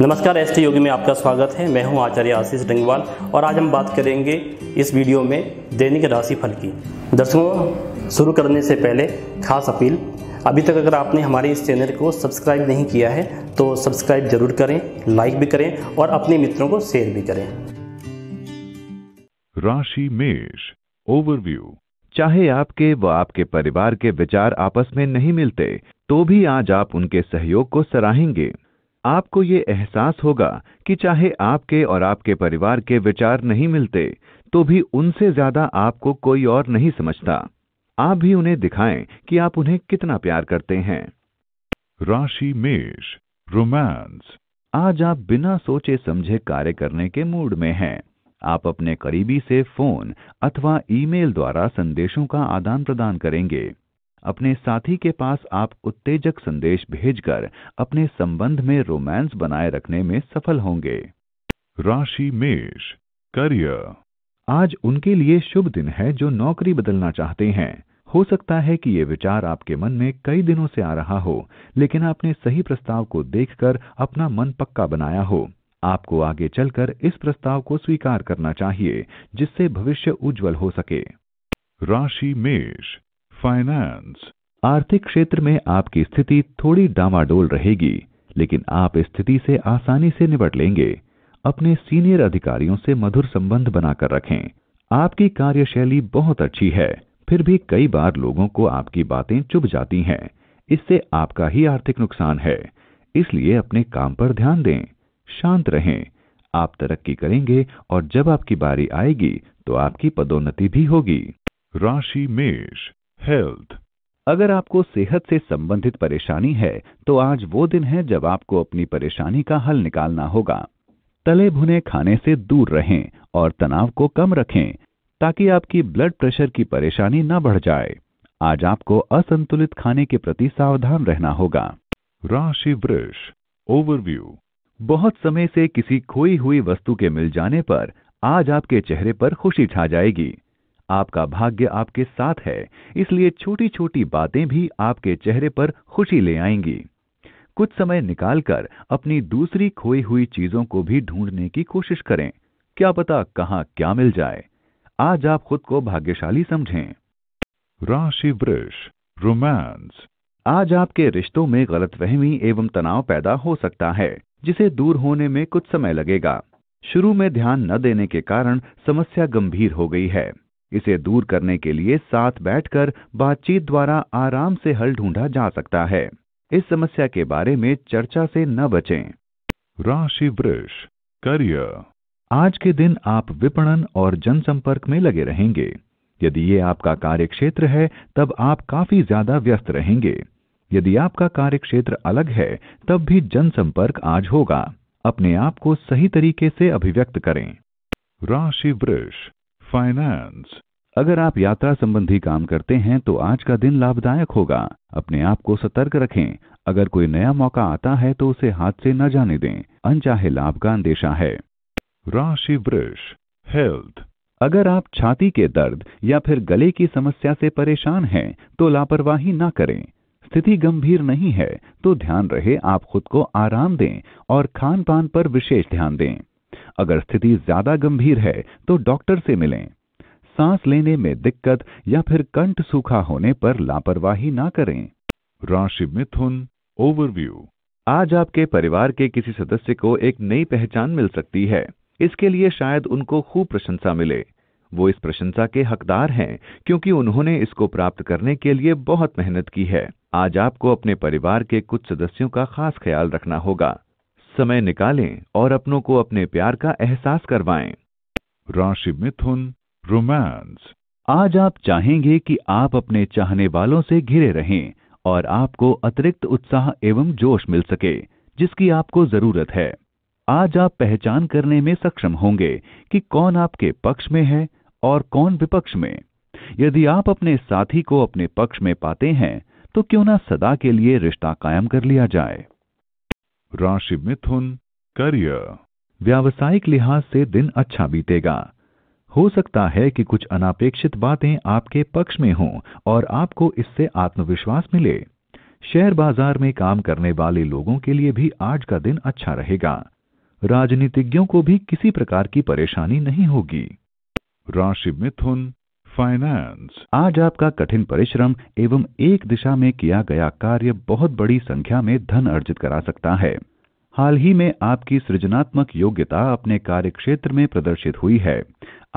नमस्कार S T योगी में आपका स्वागत है मैं हूं आचार्य आशीष डंगवाल और आज हम बात करेंगे इस वीडियो में दैनिक राशि फल की दर्शकों शुरू करने से पहले खास अपील अभी तक अगर आपने हमारे इस चैनल को सब्सक्राइब नहीं किया है तो सब्सक्राइब जरूर करें लाइक भी करें और अपने मित्रों को शेयर भी करें राशि मेष ओवरव्यू चाहे आपके व आपके परिवार के विचार आपस में नहीं मिलते तो भी आज आप उनके सहयोग को सराहेंगे आपको ये एहसास होगा कि चाहे आपके और आपके परिवार के विचार नहीं मिलते तो भी उनसे ज्यादा आपको कोई और नहीं समझता आप भी उन्हें दिखाएं कि आप उन्हें कितना प्यार करते हैं राशि मेष रोमांस आज आप बिना सोचे समझे कार्य करने के मूड में हैं आप अपने करीबी से फोन अथवा ईमेल द्वारा संदेशों का आदान प्रदान करेंगे अपने साथी के पास आप उत्तेजक संदेश भेजकर अपने संबंध में रोमांस बनाए रखने में सफल होंगे राशि मेष करियर आज उनके लिए शुभ दिन है जो नौकरी बदलना चाहते हैं हो सकता है कि ये विचार आपके मन में कई दिनों से आ रहा हो लेकिन आपने सही प्रस्ताव को देखकर अपना मन पक्का बनाया हो आपको आगे चलकर इस प्रस्ताव को स्वीकार करना चाहिए जिससे भविष्य उज्जवल हो सके राशि मेष फाइनेंस आर्थिक क्षेत्र में आपकी स्थिति थोड़ी डामाडोल रहेगी लेकिन आप स्थिति से आसानी से निपट लेंगे अपने सीनियर अधिकारियों से मधुर संबंध बनाकर रखें आपकी कार्यशैली बहुत अच्छी है फिर भी कई बार लोगों को आपकी बातें चुभ जाती हैं इससे आपका ही आर्थिक नुकसान है इसलिए अपने काम पर ध्यान दें शांत रहें आप तरक्की करेंगे और जब आपकी बारी आएगी तो आपकी पदोन्नति भी होगी राशि मेष हेल्थ अगर आपको सेहत से संबंधित परेशानी है तो आज वो दिन है जब आपको अपनी परेशानी का हल निकालना होगा तले भुने खाने से दूर रहें और तनाव को कम रखें ताकि आपकी ब्लड प्रेशर की परेशानी न बढ़ जाए आज आपको असंतुलित खाने के प्रति सावधान रहना होगा राशि वृष ओवरव्यू बहुत समय से किसी खोई हुई वस्तु के मिल जाने पर आज आपके चेहरे पर खुशी छा जाएगी आपका भाग्य आपके साथ है इसलिए छोटी छोटी बातें भी आपके चेहरे पर खुशी ले आएंगी कुछ समय निकालकर अपनी दूसरी खोई हुई चीजों को भी ढूंढने की कोशिश करें क्या पता कहाँ क्या मिल जाए आज आप खुद को भाग्यशाली समझें राशि वृष रोमांस आज आपके रिश्तों में गलतफहमी एवं तनाव पैदा हो सकता है जिसे दूर होने में कुछ समय लगेगा शुरू में ध्यान न देने के कारण समस्या गंभीर हो गई है इसे दूर करने के लिए साथ बैठकर बातचीत द्वारा आराम से हल ढूंढा जा सकता है इस समस्या के बारे में चर्चा से न बचें राशि वृक्ष करियर आज के दिन आप विपणन और जनसंपर्क में लगे रहेंगे यदि ये आपका कार्यक्षेत्र है तब आप काफी ज्यादा व्यस्त रहेंगे यदि आपका कार्यक्षेत्र अलग है तब भी जनसंपर्क आज होगा अपने आप को सही तरीके से अभिव्यक्त करें राशि वृक्ष फाइनेंस अगर आप यात्रा संबंधी काम करते हैं तो आज का दिन लाभदायक होगा अपने आप को सतर्क रखें अगर कोई नया मौका आता है तो उसे हाथ से न जाने दें अनचाहे लाभ का अंदेशा है राशि वृष हेल्थ अगर आप छाती के दर्द या फिर गले की समस्या से परेशान हैं तो लापरवाही ना करें स्थिति गंभीर नहीं है तो ध्यान रहे आप खुद को आराम दें और खान पान पर विशेष ध्यान दें अगर स्थिति ज्यादा गंभीर है तो डॉक्टर से मिलें सांस लेने में दिक्कत या फिर कंठ सूखा होने पर लापरवाही ना करें राशि मिथुन ओवरव्यू आज आपके परिवार के किसी सदस्य को एक नई पहचान मिल सकती है इसके लिए शायद उनको खूब प्रशंसा मिले वो इस प्रशंसा के हकदार हैं क्योंकि उन्होंने इसको प्राप्त करने के लिए बहुत मेहनत की है आज आपको अपने परिवार के कुछ सदस्यों का खास ख्याल रखना होगा समय निकालें और अपनों को अपने प्यार का एहसास करवाएं राशि मिथुन रोमांस आज आप चाहेंगे कि आप अपने चाहने वालों से घिरे रहें और आपको अतिरिक्त उत्साह एवं जोश मिल सके जिसकी आपको जरूरत है आज आप पहचान करने में सक्षम होंगे कि कौन आपके पक्ष में है और कौन विपक्ष में यदि आप अपने साथी को अपने पक्ष में पाते हैं तो क्यों ना सदा के लिए रिश्ता कायम कर लिया जाए राशि मिथुन करियर व्यावसायिक लिहाज से दिन अच्छा बीतेगा हो सकता है कि कुछ अनापेक्षित बातें आपके पक्ष में हों और आपको इससे आत्मविश्वास मिले शेयर बाजार में काम करने वाले लोगों के लिए भी आज का दिन अच्छा रहेगा राजनीतिज्ञों को भी किसी प्रकार की परेशानी नहीं होगी राशि मिथुन फाइनेंस आज आपका कठिन परिश्रम एवं एक दिशा में किया गया कार्य बहुत बड़ी संख्या में धन अर्जित करा सकता है हाल ही में आपकी सृजनात्मक योग्यता अपने कार्य क्षेत्र में प्रदर्शित हुई है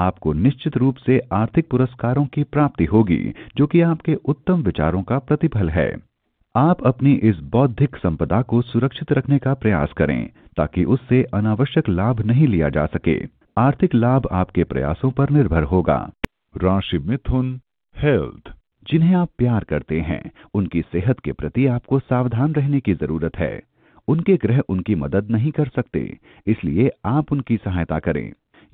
आपको निश्चित रूप से आर्थिक पुरस्कारों की प्राप्ति होगी जो कि आपके उत्तम विचारों का प्रतिफल है आप अपनी इस बौद्धिक संपदा को सुरक्षित रखने का प्रयास करें ताकि उससे अनावश्यक लाभ नहीं लिया जा सके आर्थिक लाभ आपके प्रयासों पर निर्भर होगा राशि मिथुन हेल्थ जिन्हें आप प्यार करते हैं उनकी सेहत के प्रति आपको सावधान रहने की जरूरत है उनके ग्रह उनकी मदद नहीं कर सकते इसलिए आप उनकी सहायता करें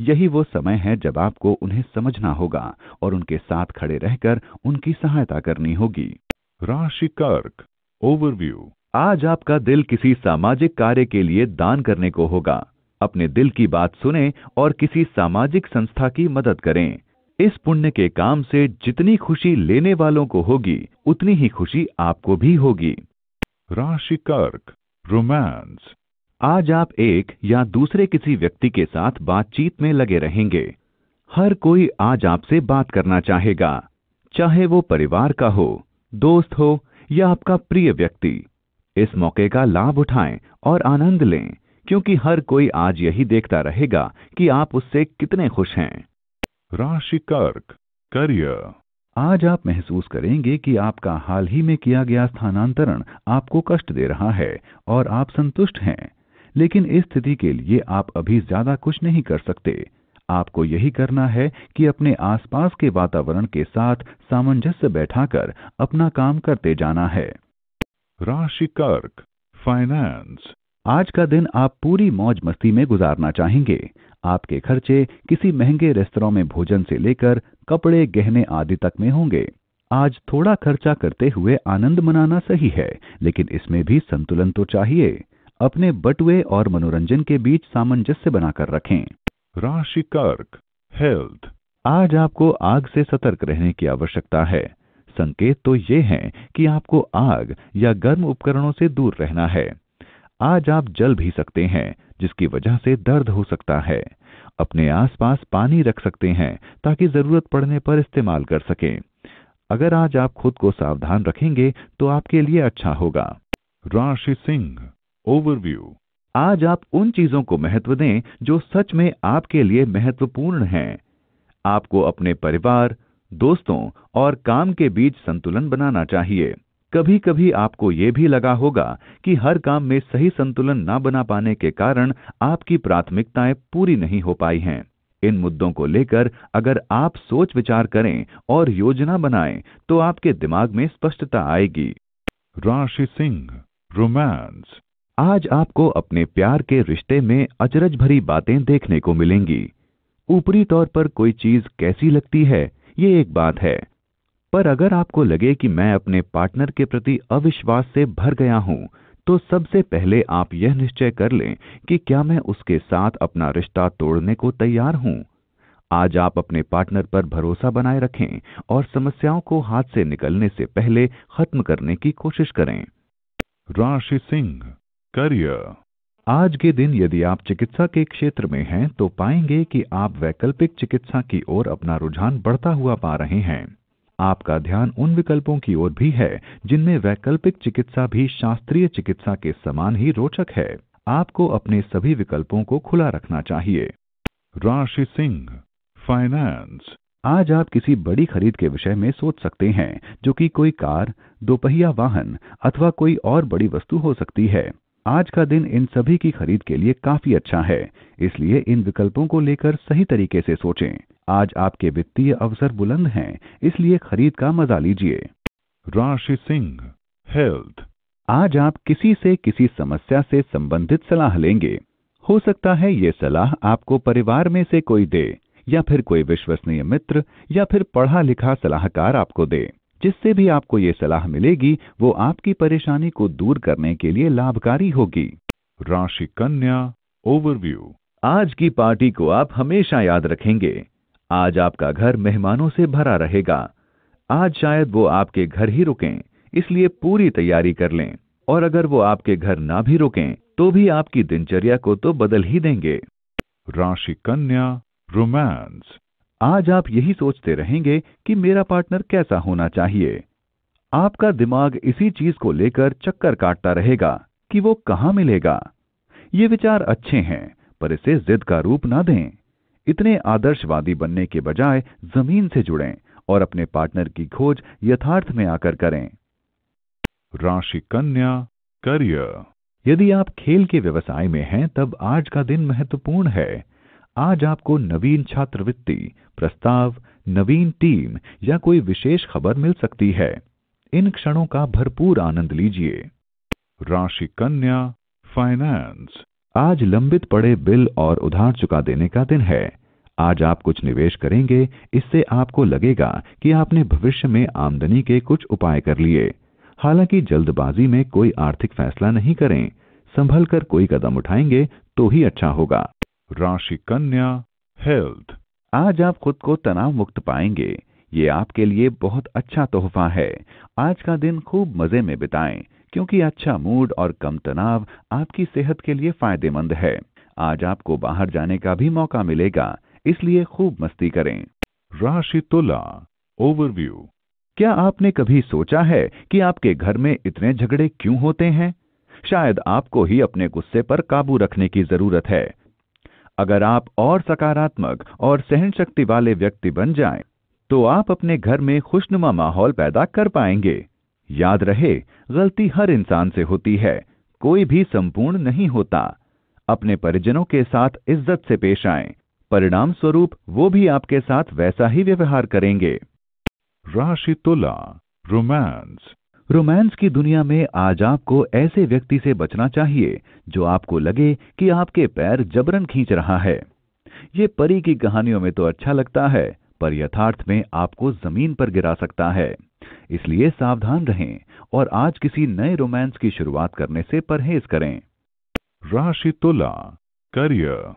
यही वो समय है जब आपको उन्हें समझना होगा और उनके साथ खड़े रहकर उनकी सहायता करनी होगी राशि कर्क ओवरव्यू आज आपका दिल किसी सामाजिक कार्य के लिए दान करने को होगा अपने दिल की बात सुने और किसी सामाजिक संस्था की मदद करें इस पुण्य के काम से जितनी खुशी लेने वालों को होगी उतनी ही खुशी आपको भी होगी राशि कर्क रोमांस आज आप एक या दूसरे किसी व्यक्ति के साथ बातचीत में लगे रहेंगे हर कोई आज आपसे बात करना चाहेगा चाहे वो परिवार का हो दोस्त हो या आपका प्रिय व्यक्ति इस मौके का लाभ उठाएं और आनंद लें क्योंकि हर कोई आज यही देखता रहेगा कि आप उससे कितने खुश हैं राशि कर्क करियर आज आप महसूस करेंगे कि आपका हाल ही में किया गया स्थानांतरण आपको कष्ट दे रहा है और आप संतुष्ट हैं लेकिन इस स्थिति के लिए आप अभी ज्यादा कुछ नहीं कर सकते आपको यही करना है कि अपने आसपास के वातावरण के साथ सामंजस्य बैठाकर अपना काम करते जाना है राशि कर्क फाइनेंस आज का दिन आप पूरी मौज मस्ती में गुजारना चाहेंगे आपके खर्चे किसी महंगे रेस्तरा में भोजन से लेकर कपड़े गहने आदि तक में होंगे आज थोड़ा खर्चा करते हुए आनंद मनाना सही है लेकिन इसमें भी संतुलन तो चाहिए अपने बटुए और मनोरंजन के बीच सामंजस्य बनाकर रखें राशि कर्क हेल्थ आज आपको आग से सतर्क रहने की आवश्यकता है संकेत तो ये हैं कि आपको आग या गर्म उपकरणों से दूर रहना है आज आप जल भी सकते हैं जिसकी वजह से दर्द हो सकता है अपने आसपास पानी रख सकते हैं ताकि ज़रूरत पड़ने पर इस्तेमाल कर सकें अगर आज आप खुद को सावधान रखेंगे तो आपके लिए अच्छा होगा राशि सिंह ओवरव्यू आज आप उन चीजों को महत्व दें जो सच में आपके लिए महत्वपूर्ण हैं आपको अपने परिवार दोस्तों और काम के बीच संतुलन बनाना चाहिए कभी कभी आपको ये भी लगा होगा कि हर काम में सही संतुलन ना बना पाने के कारण आपकी प्राथमिकताएं पूरी नहीं हो पाई हैं इन मुद्दों को लेकर अगर आप सोच विचार करें और योजना बनाएं तो आपके दिमाग में स्पष्टता आएगी राशि सिंह रोमांस आज आपको अपने प्यार के रिश्ते में अचरज भरी बातें देखने को मिलेंगी ऊपरी तौर पर कोई चीज कैसी लगती है ये एक बात है पर अगर आपको लगे कि मैं अपने पार्टनर के प्रति अविश्वास से भर गया हूं तो सबसे पहले आप यह निश्चय कर लें कि क्या मैं उसके साथ अपना रिश्ता तोड़ने को तैयार हूं आज आप अपने पार्टनर पर भरोसा बनाए रखें और समस्याओं को हाथ से निकलने से पहले खत्म करने की कोशिश करें राशि सिंह करियर आज के दिन यदि आप चिकित्सा के क्षेत्र में हैं तो पाएंगे कि आप वैकल्पिक चिकित्सा की ओर अपना रुझान बढ़ता हुआ पा रहे हैं आपका ध्यान उन विकल्पों की ओर भी है जिनमें वैकल्पिक चिकित्सा भी शास्त्रीय चिकित्सा के समान ही रोचक है आपको अपने सभी विकल्पों को खुला रखना चाहिए राशि सिंह फाइनेंस आज आप किसी बड़ी खरीद के विषय में सोच सकते हैं जो कि कोई कार दोपहिया वाहन अथवा कोई और बड़ी वस्तु हो सकती है आज का दिन इन सभी की खरीद के लिए काफी अच्छा है इसलिए इन विकल्पों को लेकर सही तरीके से सोचें आज आपके वित्तीय अवसर बुलंद हैं इसलिए खरीद का मजा लीजिए राशि सिंह हेल्थ आज आप किसी से किसी समस्या से संबंधित सलाह लेंगे हो सकता है ये सलाह आपको परिवार में से कोई दे या फिर कोई विश्वसनीय मित्र या फिर पढ़ा लिखा सलाहकार आपको दे जिससे भी आपको ये सलाह मिलेगी वो आपकी परेशानी को दूर करने के लिए लाभकारी होगी राशि कन्या ओवरव्यू आज की पार्टी को आप हमेशा याद रखेंगे आज आपका घर मेहमानों से भरा रहेगा आज शायद वो आपके घर ही रुकें इसलिए पूरी तैयारी कर लें और अगर वो आपके घर ना भी रुकें तो भी आपकी दिनचर्या को तो बदल ही देंगे राशि कन्या रोमांस आज आप यही सोचते रहेंगे कि मेरा पार्टनर कैसा होना चाहिए आपका दिमाग इसी चीज को लेकर चक्कर काटता रहेगा कि वो कहां मिलेगा ये विचार अच्छे हैं पर इसे जिद का रूप ना दें इतने आदर्शवादी बनने के बजाय जमीन से जुड़ें और अपने पार्टनर की खोज यथार्थ में आकर करें राशि कन्या करियर यदि आप खेल के व्यवसाय में हैं तब आज का दिन महत्वपूर्ण है आज आपको नवीन छात्रवृत्ति प्रस्ताव नवीन टीम या कोई विशेष खबर मिल सकती है इन क्षणों का भरपूर आनंद लीजिए राशि कन्या फाइनेंस आज लंबित पड़े बिल और उधार चुका देने का दिन है आज आप कुछ निवेश करेंगे इससे आपको लगेगा कि आपने भविष्य में आमदनी के कुछ उपाय कर लिए हालांकि जल्दबाजी में कोई आर्थिक फैसला नहीं करें संभल कर कोई कदम उठाएंगे तो ही अच्छा होगा राशि कन्या हेल्थ आज आप खुद को तनाव मुक्त पाएंगे ये आपके लिए बहुत अच्छा तोहफा है आज का दिन खूब मजे में बिताएं क्योंकि अच्छा मूड और कम तनाव आपकी सेहत के लिए फायदेमंद है आज आपको बाहर जाने का भी मौका मिलेगा इसलिए खूब मस्ती करें राशि तुला ओवरव्यू क्या आपने कभी सोचा है कि आपके घर में इतने झगड़े क्यों होते हैं शायद आपको ही अपने गुस्से पर काबू रखने की जरूरत है अगर आप और सकारात्मक और सहन शक्ति वाले व्यक्ति बन जाएं, तो आप अपने घर में खुशनुमा माहौल पैदा कर पाएंगे याद रहे गलती हर इंसान से होती है कोई भी संपूर्ण नहीं होता अपने परिजनों के साथ इज्जत से पेश आए परिणाम स्वरूप वो भी आपके साथ वैसा ही व्यवहार करेंगे राशि तुला रोमांस रोमांस की दुनिया में आज आपको ऐसे व्यक्ति से बचना चाहिए जो आपको लगे कि आपके पैर जबरन खींच रहा है ये परी की कहानियों में तो अच्छा लगता है पर यथार्थ में आपको जमीन पर गिरा सकता है इसलिए सावधान रहें और आज किसी नए रोमांस की शुरुआत करने से परहेज करें राशि तुला करियर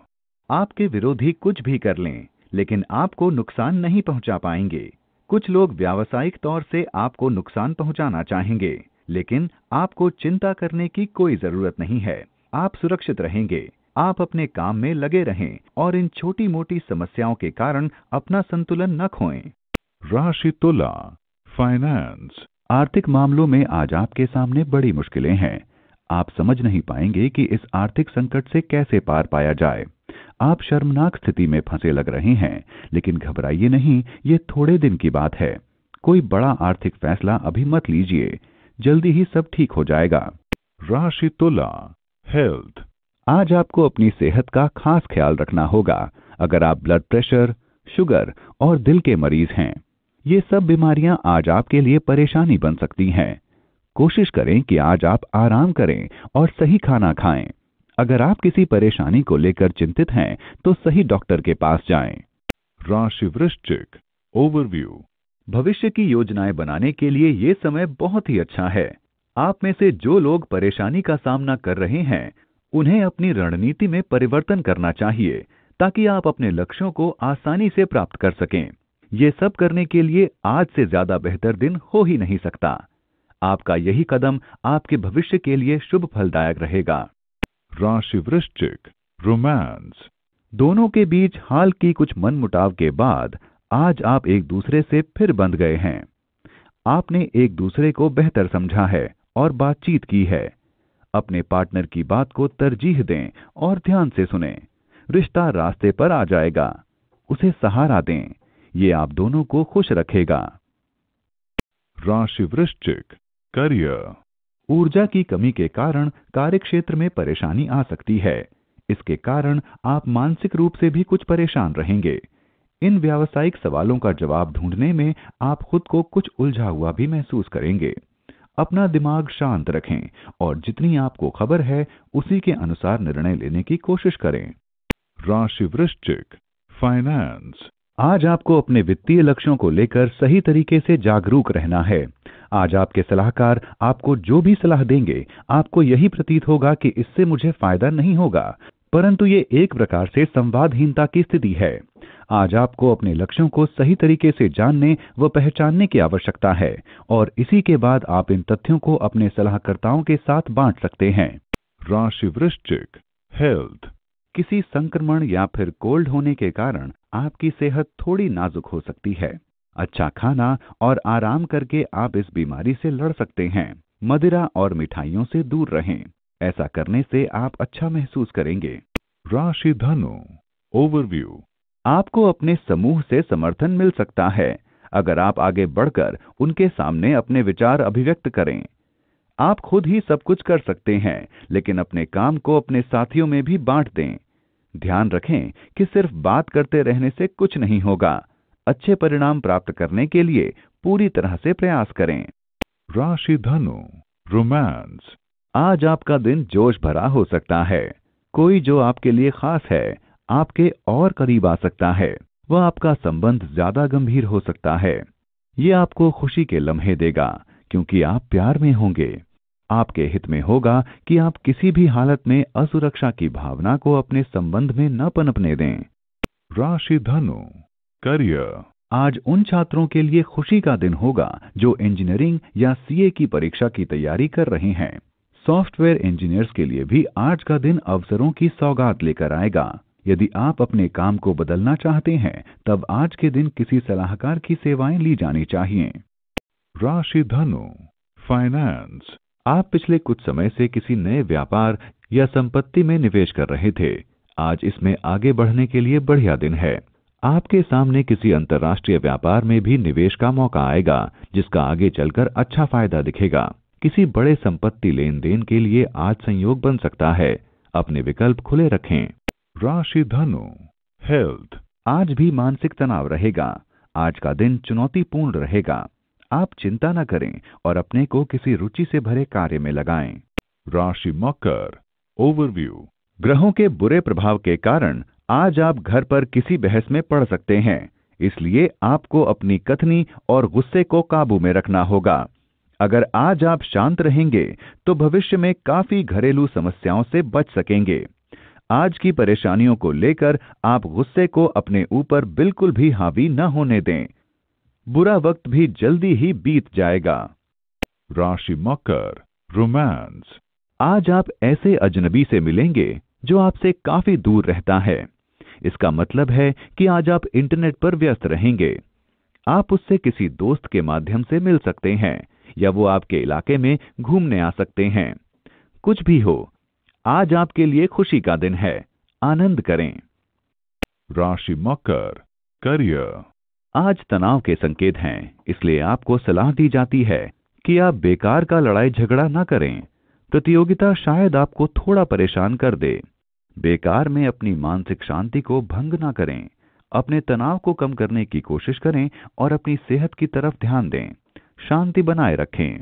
आपके विरोधी कुछ भी कर लें लेकिन आपको नुकसान नहीं पहुंचा पाएंगे कुछ लोग व्यावसायिक तौर से आपको नुकसान पहुंचाना चाहेंगे लेकिन आपको चिंता करने की कोई जरूरत नहीं है आप सुरक्षित रहेंगे आप अपने काम में लगे रहें और इन छोटी मोटी समस्याओं के कारण अपना संतुलन न खोएं। राशि तुला फाइनेंस आर्थिक मामलों में आज आपके सामने बड़ी मुश्किलें हैं आप समझ नहीं पाएंगे कि इस आर्थिक संकट से कैसे पार पाया जाए आप शर्मनाक स्थिति में फंसे लग रहे हैं लेकिन घबराइए नहीं ये थोड़े दिन की बात है कोई बड़ा आर्थिक फैसला अभी मत लीजिए जल्दी ही सब ठीक हो जाएगा राशि तुला हेल्थ आज आपको अपनी सेहत का खास ख्याल रखना होगा अगर आप ब्लड प्रेशर शुगर और दिल के मरीज हैं ये सब बीमारियां आज आपके लिए परेशानी बन सकती हैं कोशिश करें कि आज आप आराम करें और सही खाना खाएं। अगर आप किसी परेशानी को लेकर चिंतित हैं तो सही डॉक्टर के पास जाएं। राशि वृश्चिक ओवरव्यू भविष्य की योजनाएं बनाने के लिए ये समय बहुत ही अच्छा है आप में से जो लोग परेशानी का सामना कर रहे हैं उन्हें अपनी रणनीति में परिवर्तन करना चाहिए ताकि आप अपने लक्ष्यों को आसानी से प्राप्त कर सकें ये सब करने के लिए आज से ज्यादा बेहतर दिन हो ही नहीं सकता आपका यही कदम आपके भविष्य के लिए शुभ फलदायक रहेगा राशि वृश्चिक रोमांस दोनों के बीच हाल की कुछ मनमुटाव के बाद आज आप एक दूसरे से फिर बंध गए हैं आपने एक दूसरे को बेहतर समझा है और बातचीत की है अपने पार्टनर की बात को तरजीह दें और ध्यान से सुने रिश्ता रास्ते पर आ जाएगा उसे सहारा दें ये आप दोनों को खुश रखेगा राशि वृश्चिक करियर ऊर्जा की कमी के कारण कार्यक्षेत्र में परेशानी आ सकती है इसके कारण आप मानसिक रूप से भी कुछ परेशान रहेंगे इन व्यावसायिक सवालों का जवाब ढूंढने में आप खुद को कुछ उलझा हुआ भी महसूस करेंगे अपना दिमाग शांत रखें और जितनी आपको खबर है उसी के अनुसार निर्णय लेने की कोशिश करें राशि वृश्चिक फाइनेंस आज आपको अपने वित्तीय लक्ष्यों को लेकर सही तरीके से जागरूक रहना है आज आपके सलाहकार आपको जो भी सलाह देंगे आपको यही प्रतीत होगा कि इससे मुझे फायदा नहीं होगा परंतु ये एक प्रकार से संवादहीनता की स्थिति है आज आपको अपने लक्ष्यों को सही तरीके से जानने व पहचानने की आवश्यकता है और इसी के बाद आप इन तथ्यों को अपने सलाहकर्ताओं के साथ बांट सकते हैं राशि वृश्चिक हेल्थ किसी संक्रमण या फिर कोल्ड होने के कारण आपकी सेहत थोड़ी नाजुक हो सकती है अच्छा खाना और आराम करके आप इस बीमारी से लड़ सकते हैं मदिरा और मिठाइयों से दूर रहें ऐसा करने से आप अच्छा महसूस करेंगे राशि धनु ओवरव्यू आपको अपने समूह से समर्थन मिल सकता है अगर आप आगे बढ़कर उनके सामने अपने विचार अभिव्यक्त करें आप खुद ही सब कुछ कर सकते हैं लेकिन अपने काम को अपने साथियों में भी बांट दें ध्यान रखें कि सिर्फ बात करते रहने से कुछ नहीं होगा अच्छे परिणाम प्राप्त करने के लिए पूरी तरह से प्रयास करें राशि धनु रोमांस आज आपका दिन जोश भरा हो सकता है कोई जो आपके लिए खास है आपके और करीब आ सकता है वह आपका संबंध ज्यादा गंभीर हो सकता है ये आपको खुशी के लम्हे देगा क्योंकि आप प्यार में होंगे आपके हित में होगा कि आप किसी भी हालत में असुरक्षा की भावना को अपने संबंध में न पनपने दें राशि धनु करियर आज उन छात्रों के लिए खुशी का दिन होगा जो इंजीनियरिंग या सीए की परीक्षा की तैयारी कर रहे हैं सॉफ्टवेयर इंजीनियर्स के लिए भी आज का दिन अवसरों की सौगात लेकर आएगा यदि आप अपने काम को बदलना चाहते हैं तब आज के दिन किसी सलाहकार की सेवाएं ली जानी चाहिए राशि धनु फाइनेंस आप पिछले कुछ समय से किसी नए व्यापार या संपत्ति में निवेश कर रहे थे आज इसमें आगे बढ़ने के लिए बढ़िया दिन है आपके सामने किसी अंतर्राष्ट्रीय व्यापार में भी निवेश का मौका आएगा जिसका आगे चलकर अच्छा फायदा दिखेगा किसी बड़े संपत्ति लेन देन के लिए आज संयोग बन सकता है अपने विकल्प खुले रखें राशि धनु हेल्थ आज भी मानसिक तनाव रहेगा आज का दिन चुनौतीपूर्ण रहेगा आप चिंता न करें और अपने को किसी रुचि से भरे कार्य में लगाएं राशि मकर ओवरव्यू ग्रहों के बुरे प्रभाव के कारण आज आप घर पर किसी बहस में पड़ सकते हैं इसलिए आपको अपनी कथनी और गुस्से को काबू में रखना होगा अगर आज आप शांत रहेंगे तो भविष्य में काफी घरेलू समस्याओं से बच सकेंगे आज की परेशानियों को लेकर आप गुस्से को अपने ऊपर बिल्कुल भी हावी न होने दें बुरा वक्त भी जल्दी ही बीत जाएगा राशि मकर रोमांस आज आप ऐसे अजनबी से मिलेंगे जो आपसे काफी दूर रहता है इसका मतलब है कि आज आप इंटरनेट पर व्यस्त रहेंगे आप उससे किसी दोस्त के माध्यम से मिल सकते हैं या वो आपके इलाके में घूमने आ सकते हैं कुछ भी हो आज आपके लिए खुशी का दिन है आनंद करें राशि मकर करियर आज तनाव के संकेत हैं इसलिए आपको सलाह दी जाती है कि आप बेकार का लड़ाई झगड़ा ना करें प्रतियोगिता शायद आपको थोड़ा परेशान कर दे बेकार में अपनी मानसिक शांति को भंग ना करें अपने तनाव को कम करने की कोशिश करें और अपनी सेहत की तरफ ध्यान दें शांति बनाए रखें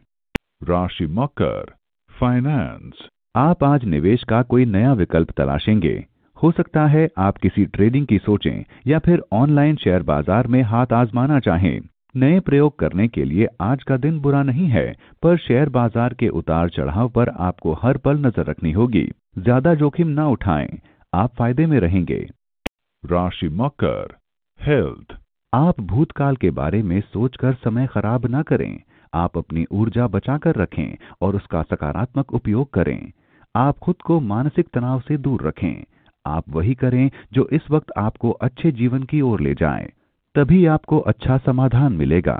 राशि मकर फाइनेंस आप आज निवेश का कोई नया विकल्प तलाशेंगे हो सकता है आप किसी ट्रेडिंग की सोचें या फिर ऑनलाइन शेयर बाजार में हाथ आजमाना चाहें नए प्रयोग करने के लिए आज का दिन बुरा नहीं है पर शेयर बाजार के उतार चढ़ाव पर आपको हर पल नजर रखनी होगी ज्यादा जोखिम ना उठाएं आप फायदे में रहेंगे राशि मकर हेल्थ आप भूतकाल के बारे में सोचकर समय खराब ना करें आप अपनी ऊर्जा बचाकर रखें और उसका सकारात्मक उपयोग करें आप खुद को मानसिक तनाव से दूर रखें आप वही करें जो इस वक्त आपको अच्छे जीवन की ओर ले जाए तभी आपको अच्छा समाधान मिलेगा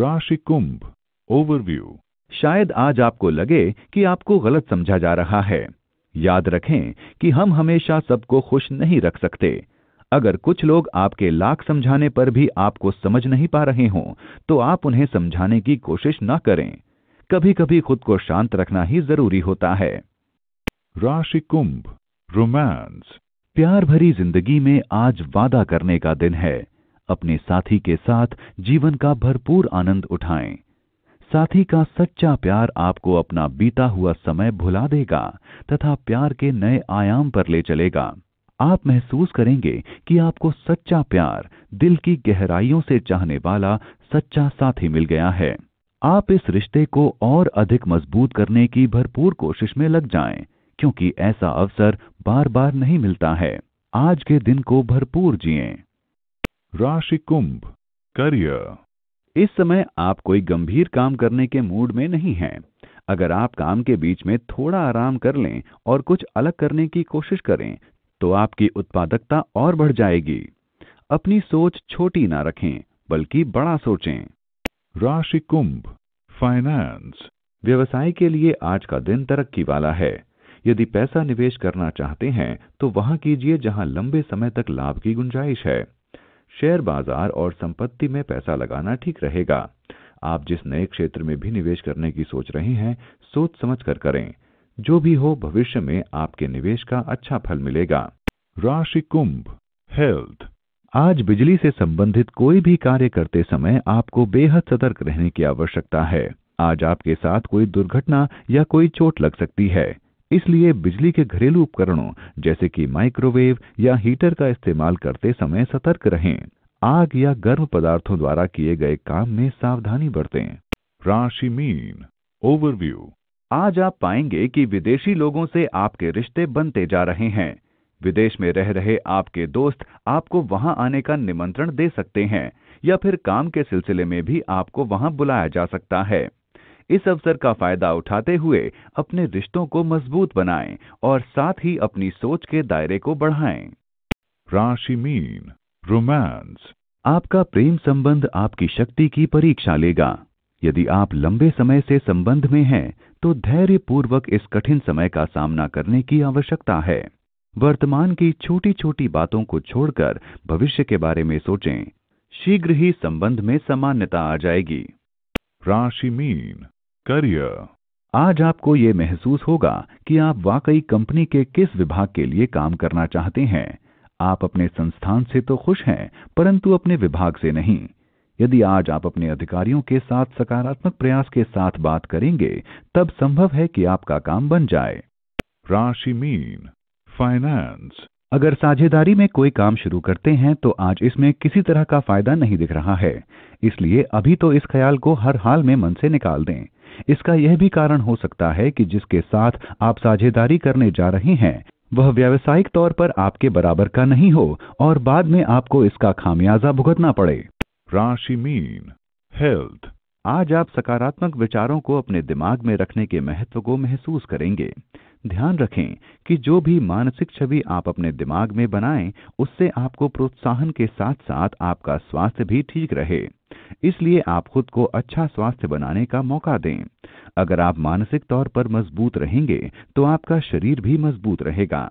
राशि कुंभ ओवरव्यू शायद आज आपको लगे कि आपको गलत समझा जा रहा है याद रखें कि हम हमेशा सबको खुश नहीं रख सकते अगर कुछ लोग आपके लाख समझाने पर भी आपको समझ नहीं पा रहे हों तो आप उन्हें समझाने की कोशिश ना करें कभी कभी खुद को शांत रखना ही जरूरी होता है राशि कुंभ रोमांस प्यार भरी जिंदगी में आज वादा करने का दिन है अपने साथी के साथ जीवन का भरपूर आनंद उठाएं साथी का सच्चा प्यार आपको अपना बीता हुआ समय भुला देगा तथा प्यार के नए आयाम पर ले चलेगा आप महसूस करेंगे कि आपको सच्चा प्यार दिल की गहराइयों से चाहने वाला सच्चा साथी मिल गया है आप इस रिश्ते को और अधिक मजबूत करने की भरपूर कोशिश में लग जाएं क्योंकि ऐसा अवसर बार बार नहीं मिलता है आज के दिन को भरपूर जिए राशि कुंभ करियर इस समय आप कोई गंभीर काम करने के मूड में नहीं हैं। अगर आप काम के बीच में थोड़ा आराम कर लें और कुछ अलग करने की कोशिश करें तो आपकी उत्पादकता और बढ़ जाएगी अपनी सोच छोटी ना रखें बल्कि बड़ा सोचें राशि कुंभ फाइनेंस व्यवसाय के लिए आज का दिन तरक्की वाला है यदि पैसा निवेश करना चाहते हैं तो वहां कीजिए जहां लंबे समय तक लाभ की गुंजाइश है शेयर बाजार और संपत्ति में पैसा लगाना ठीक रहेगा आप जिस नए क्षेत्र में भी निवेश करने की सोच रहे हैं सोच समझ कर करें जो भी हो भविष्य में आपके निवेश का अच्छा फल मिलेगा राशि कुंभ हेल्थ आज बिजली से संबंधित कोई भी कार्य करते समय आपको बेहद सतर्क रहने की आवश्यकता है आज आपके साथ कोई दुर्घटना या कोई चोट लग सकती है इसलिए बिजली के घरेलू उपकरणों जैसे कि माइक्रोवेव या हीटर का इस्तेमाल करते समय सतर्क रहें आग या गर्म पदार्थों द्वारा किए गए काम में सावधानी बरतें राशि मीन ओवरव्यू आज आप पाएंगे कि विदेशी लोगों से आपके रिश्ते बनते जा रहे हैं विदेश में रह रहे आपके दोस्त आपको वहां आने का निमंत्रण दे सकते हैं या फिर काम के सिलसिले में भी आपको वहां बुलाया जा सकता है इस अवसर का फायदा उठाते हुए अपने रिश्तों को मजबूत बनाएं और साथ ही अपनी सोच के दायरे को बढ़ाएं राशि मीन रोमांस आपका प्रेम संबंध आपकी शक्ति की परीक्षा लेगा यदि आप लंबे समय से संबंध में हैं तो धैर्य पूर्वक इस कठिन समय का सामना करने की आवश्यकता है वर्तमान की छोटी छोटी बातों को छोड़कर भविष्य के बारे में सोचें शीघ्र ही संबंध में सामान्यता आ जाएगी राशि मीन करियर आज आपको ये महसूस होगा कि आप वाकई कंपनी के किस विभाग के लिए काम करना चाहते हैं आप अपने संस्थान से तो खुश हैं परंतु अपने विभाग से नहीं यदि आज आप अपने अधिकारियों के साथ सकारात्मक प्रयास के साथ बात करेंगे तब संभव है कि आपका काम बन जाए राशि मीन फाइनेंस अगर साझेदारी में कोई काम शुरू करते हैं तो आज इसमें किसी तरह का फायदा नहीं दिख रहा है इसलिए अभी तो इस ख्याल को हर हाल में मन से निकाल दें इसका यह भी कारण हो सकता है कि जिसके साथ आप साझेदारी करने जा रहे हैं वह व्यावसायिक तौर पर आपके बराबर का नहीं हो और बाद में आपको इसका खामियाजा भुगतना पड़े राशि मीन हेल्थ आज आप सकारात्मक विचारों को अपने दिमाग में रखने के महत्व को महसूस करेंगे ध्यान रखें कि जो भी मानसिक छवि आप अपने दिमाग में बनाएं उससे आपको प्रोत्साहन के साथ साथ आपका स्वास्थ्य भी ठीक रहे इसलिए आप खुद को अच्छा स्वास्थ्य बनाने का मौका दें अगर आप मानसिक तौर पर मजबूत रहेंगे तो आपका शरीर भी मजबूत रहेगा